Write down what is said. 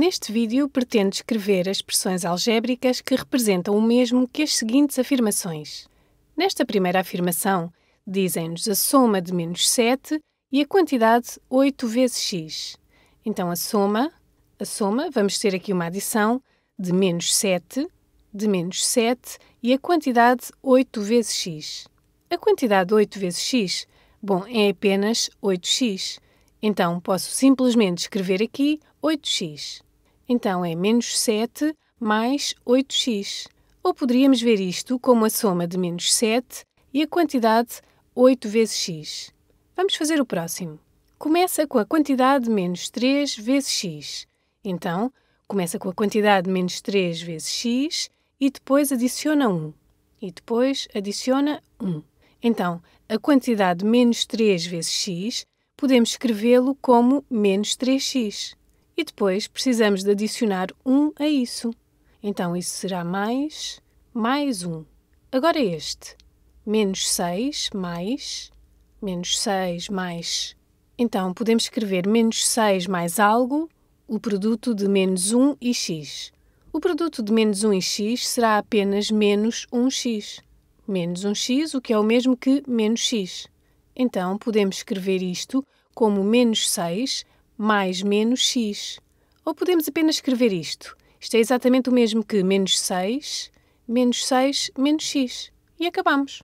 Neste vídeo, pretendo escrever as expressões algébricas que representam o mesmo que as seguintes afirmações. Nesta primeira afirmação, dizem-nos a soma de menos 7 e a quantidade 8 vezes x. Então, a soma, a soma, vamos ter aqui uma adição de menos 7, de menos 7 e a quantidade 8 vezes x. A quantidade 8 vezes x, bom, é apenas 8x. Então, posso simplesmente escrever aqui 8x. Então é menos 7 mais 8x. Ou poderíamos ver isto como a soma de menos 7 e a quantidade 8 vezes x. Vamos fazer o próximo. Começa com a quantidade menos 3 vezes x. Então, começa com a quantidade menos 3 vezes x e depois adiciona 1. E depois adiciona 1. Então, a quantidade menos 3 vezes x podemos escrevê-lo como menos 3x e depois precisamos de adicionar 1 a isso. Então isso será mais, mais 1. Agora este. Menos 6 mais, menos 6 mais. Então podemos escrever menos 6 mais algo, o produto de menos 1 e x. O produto de menos 1 e x será apenas menos 1x. Menos 1x, o que é o mesmo que menos x. Então podemos escrever isto como menos 6 mais menos x. Ou podemos apenas escrever isto. Isto é exatamente o mesmo que menos 6, menos 6, menos x. E acabamos.